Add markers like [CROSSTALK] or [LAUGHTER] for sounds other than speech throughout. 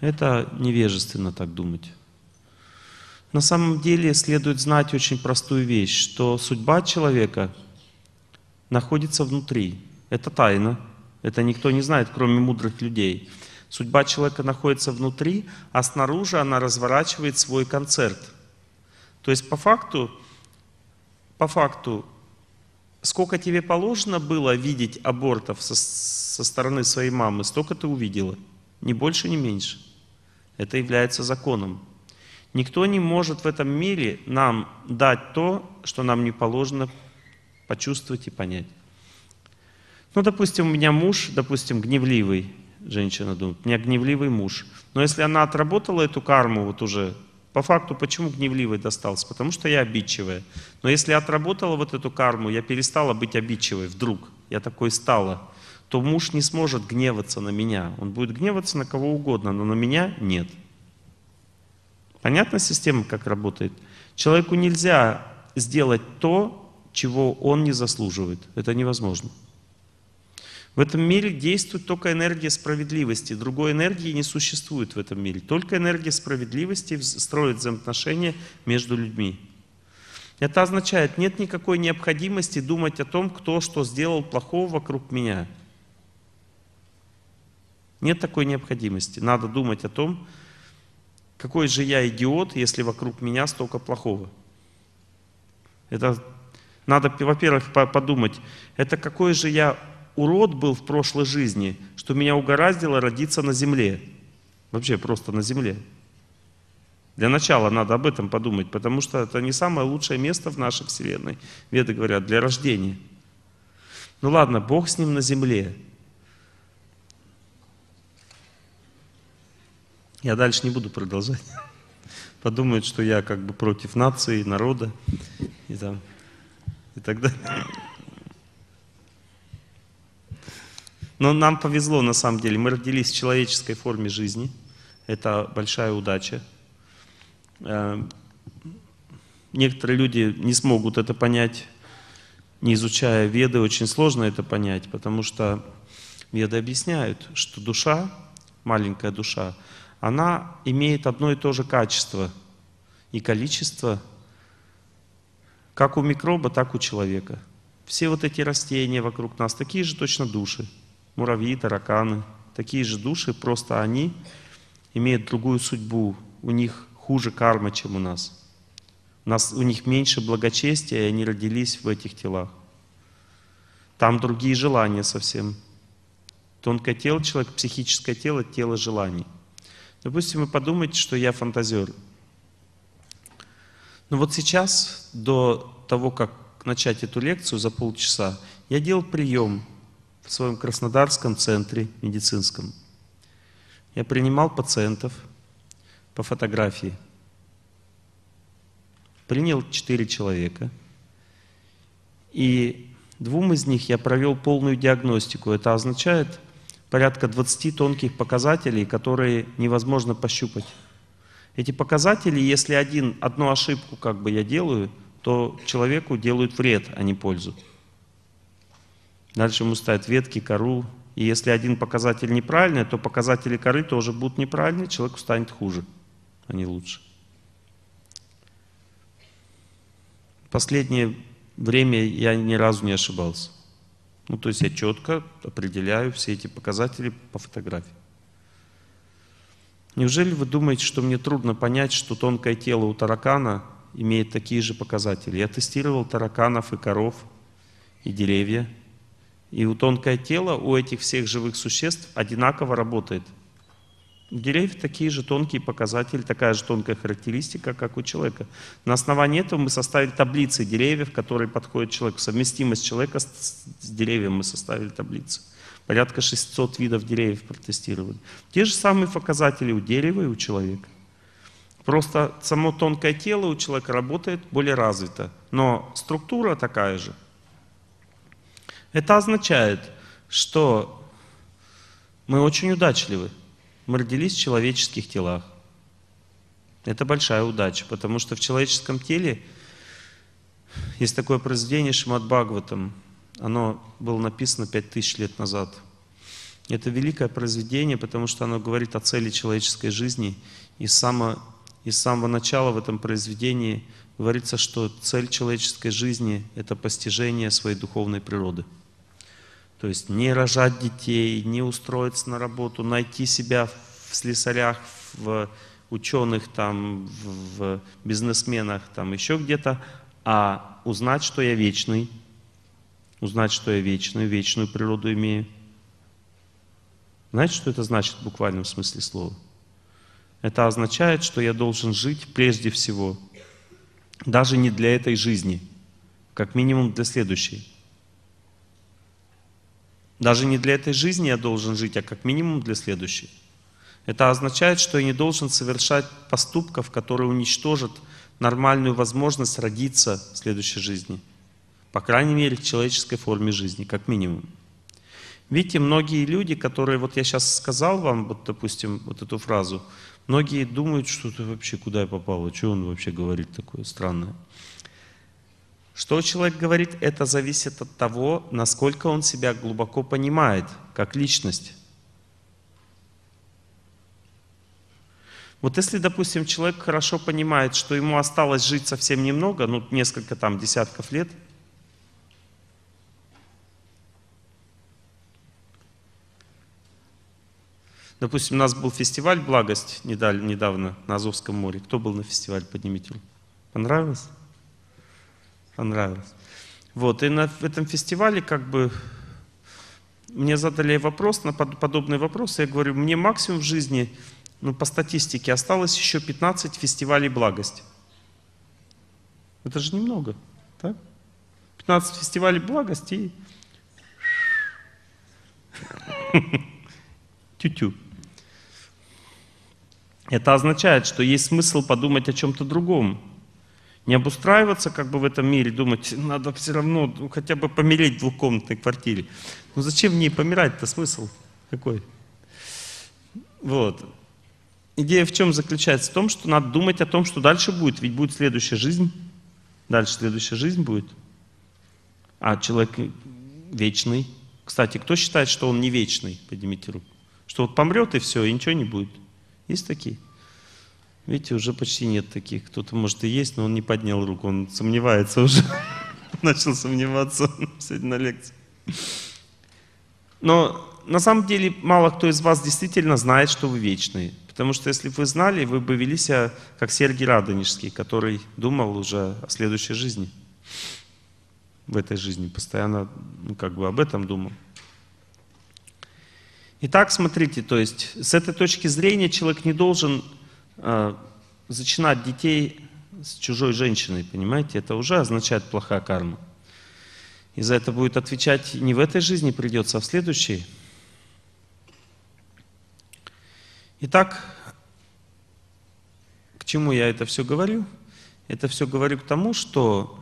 Это невежественно так думать. На самом деле следует знать очень простую вещь, что судьба человека находится внутри. Это тайна. Это никто не знает, кроме мудрых людей. Судьба человека находится внутри, а снаружи она разворачивает свой концерт. То есть по факту, по факту, сколько тебе положено было видеть абортов со, со стороны своей мамы, столько ты увидела – ни больше, ни меньше. Это является законом. Никто не может в этом мире нам дать то, что нам не положено почувствовать и понять. Ну, допустим, у меня муж, допустим, гневливый, женщина думает, у меня гневливый муж. Но если она отработала эту карму вот уже, по факту, почему гневливый достался? Потому что я обидчивая. Но если отработала вот эту карму, я перестала быть обидчивой вдруг. Я такой стала то муж не сможет гневаться на меня. Он будет гневаться на кого угодно, но на меня нет. Понятна система, как работает? Человеку нельзя сделать то, чего он не заслуживает. Это невозможно. В этом мире действует только энергия справедливости. Другой энергии не существует в этом мире. Только энергия справедливости строит взаимоотношения между людьми. Это означает, нет никакой необходимости думать о том, кто что сделал плохого вокруг меня – нет такой необходимости. Надо думать о том, какой же я идиот, если вокруг меня столько плохого. Это надо, во-первых, подумать, это какой же я урод был в прошлой жизни, что меня угораздило родиться на земле. Вообще просто на земле. Для начала надо об этом подумать, потому что это не самое лучшее место в нашей Вселенной. Веды говорят, для рождения. Ну ладно, Бог с ним на земле. Я дальше не буду продолжать. [LAUGHS] Подумают, что я как бы против нации, народа и, там, и так далее. Но нам повезло на самом деле. Мы родились в человеческой форме жизни. Это большая удача. Э, некоторые люди не смогут это понять, не изучая веды. Очень сложно это понять, потому что веды объясняют, что душа, маленькая душа, она имеет одно и то же качество и количество, как у микроба, так у человека. Все вот эти растения вокруг нас, такие же точно души, муравьи, тараканы, такие же души, просто они имеют другую судьбу, у них хуже карма, чем у нас. У, нас, у них меньше благочестия, и они родились в этих телах. Там другие желания совсем. Тонкое тело человек, психическое тело, тело желаний – Допустим, вы подумаете, что я фантазер. Но вот сейчас, до того, как начать эту лекцию за полчаса, я делал прием в своем краснодарском центре медицинском. Я принимал пациентов по фотографии. Принял четыре человека. И двум из них я провел полную диагностику. Это означает, порядка 20 тонких показателей, которые невозможно пощупать. Эти показатели, если один, одну ошибку как бы я делаю, то человеку делают вред, а не пользу. Дальше ему ставят ветки, кору. И если один показатель неправильный, то показатели коры тоже будут неправильные, человеку станет хуже, а не лучше. Последнее время я ни разу не ошибался. Ну, то есть я четко определяю все эти показатели по фотографии. Неужели вы думаете, что мне трудно понять, что тонкое тело у таракана имеет такие же показатели? Я тестировал тараканов и коров, и деревья. И у тонкое тело, у этих всех живых существ одинаково работает – у деревьев такие же тонкие показатели, такая же тонкая характеристика, как у человека. На основании этого мы составили таблицы деревьев, которые подходят человеку. Совместимость человека с, с деревьем мы составили таблицы. Порядка 600 видов деревьев протестировали. Те же самые показатели у дерева и у человека. Просто само тонкое тело у человека работает более развито, но структура такая же. Это означает, что мы очень удачливы мы родились в человеческих телах. Это большая удача, потому что в человеческом теле есть такое произведение Шимат Бхагаватам. Оно было написано пять тысяч лет назад. Это великое произведение, потому что оно говорит о цели человеческой жизни. И, само, и с самого начала в этом произведении говорится, что цель человеческой жизни — это постижение своей духовной природы. То есть не рожать детей, не устроиться на работу, найти себя в слесарях, в ученых, там, в бизнесменах, там еще где-то, а узнать, что я вечный, узнать, что я вечную вечную природу имею. Знаете, что это значит в буквальном смысле слова? Это означает, что я должен жить прежде всего, даже не для этой жизни, как минимум для следующей. Даже не для этой жизни я должен жить, а как минимум для следующей. Это означает, что я не должен совершать поступков, которые уничтожат нормальную возможность родиться в следующей жизни. По крайней мере, в человеческой форме жизни, как минимум. Видите, многие люди, которые, вот я сейчас сказал вам, вот, допустим, вот эту фразу, многие думают, что ты вообще куда я попал, что он вообще говорит такое странное. Что человек говорит, это зависит от того, насколько он себя глубоко понимает, как личность. Вот если, допустим, человек хорошо понимает, что ему осталось жить совсем немного, ну, несколько там десятков лет, Допустим, у нас был фестиваль «Благость» недавно на Азовском море. Кто был на фестиваль, поднимите. Понравилось? понравилось. Вот, и на этом фестивале как бы мне задали вопрос, на подобный вопрос, я говорю, мне максимум в жизни, ну, по статистике, осталось еще 15 фестивалей благости. Это же немного, да? 15 фестивалей благости и... [LAUGHS] Тю-тю. Это означает, что есть смысл подумать о чем-то другом не обустраиваться как бы в этом мире, думать, надо все равно ну, хотя бы помереть в двухкомнатной квартире. Ну зачем в ней помирать-то, смысл какой? Вот. Идея в чем заключается? В том, что надо думать о том, что дальше будет, ведь будет следующая жизнь. Дальше следующая жизнь будет. А человек вечный. Кстати, кто считает, что он не вечный? Поднимите руку. Что вот помрет и все, и ничего не будет. Есть такие? Видите, уже почти нет таких. Кто-то, может, и есть, но он не поднял руку, он сомневается уже. [LAUGHS] Начал сомневаться [LAUGHS] сегодня на лекции. Но на самом деле мало кто из вас действительно знает, что вы вечные. Потому что если бы вы знали, вы бы вели себя как Сергий Радонежский, который думал уже о следующей жизни. В этой жизни постоянно ну, как бы об этом думал. Итак, смотрите, то есть с этой точки зрения человек не должен Э, зачинать детей с чужой женщиной, понимаете, это уже означает плохая карма. И за это будет отвечать не в этой жизни придется, а в следующей. Итак, к чему я это все говорю? Это все говорю к тому, что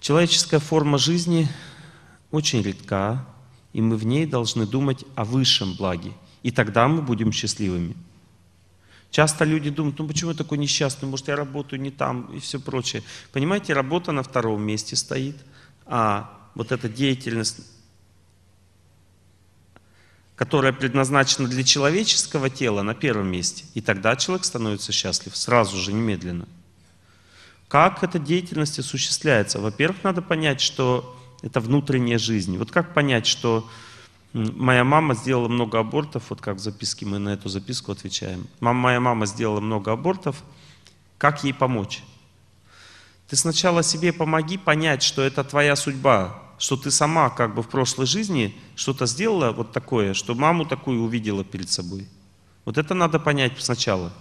человеческая форма жизни очень редка, и мы в ней должны думать о высшем благе – и тогда мы будем счастливыми. Часто люди думают, ну почему я такой несчастный, может я работаю не там и все прочее. Понимаете, работа на втором месте стоит, а вот эта деятельность, которая предназначена для человеческого тела, на первом месте. И тогда человек становится счастлив сразу же, немедленно. Как эта деятельность осуществляется? Во-первых, надо понять, что это внутренняя жизнь. Вот как понять, что Моя мама сделала много абортов, вот как в записке мы на эту записку отвечаем. Мама, моя мама сделала много абортов. Как ей помочь? Ты сначала себе помоги понять, что это твоя судьба, что ты сама как бы в прошлой жизни что-то сделала вот такое, что маму такую увидела перед собой. Вот это надо понять сначала.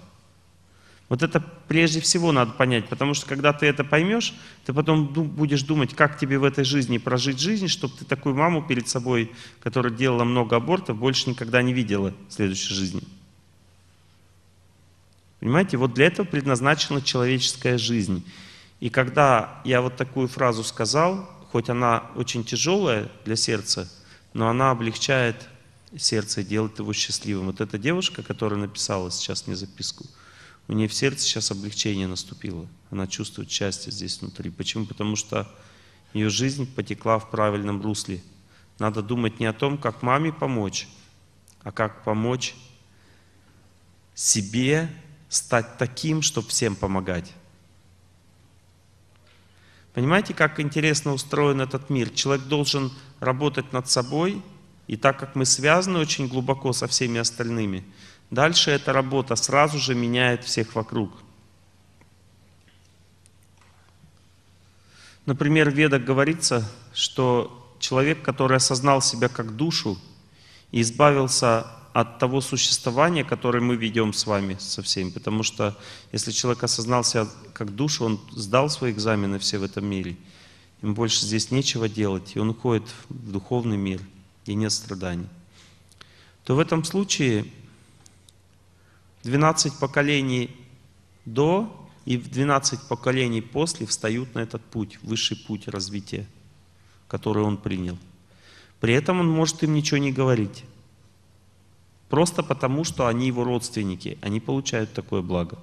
Вот это прежде всего надо понять, потому что когда ты это поймешь, ты потом будешь думать, как тебе в этой жизни прожить жизнь, чтобы ты такую маму перед собой, которая делала много абортов, больше никогда не видела в следующей жизни. Понимаете, вот для этого предназначена человеческая жизнь. И когда я вот такую фразу сказал, хоть она очень тяжелая для сердца, но она облегчает сердце и делает его счастливым. Вот эта девушка, которая написала сейчас мне записку – у нее в сердце сейчас облегчение наступило. Она чувствует счастье здесь внутри. Почему? Потому что ее жизнь потекла в правильном русле. Надо думать не о том, как маме помочь, а как помочь себе стать таким, чтобы всем помогать. Понимаете, как интересно устроен этот мир? Человек должен работать над собой, и так как мы связаны очень глубоко со всеми остальными, Дальше эта работа сразу же меняет всех вокруг. Например, в Ведах говорится, что человек, который осознал себя как душу и избавился от того существования, которое мы ведем с вами, со всеми. Потому что если человек осознал себя как душу, он сдал свои экзамены все в этом мире. Ему больше здесь нечего делать, и он уходит в духовный мир, и нет страданий. То в этом случае 12 поколений до и 12 поколений после встают на этот путь, высший путь развития, который он принял. При этом он может им ничего не говорить. Просто потому, что они его родственники, они получают такое благо.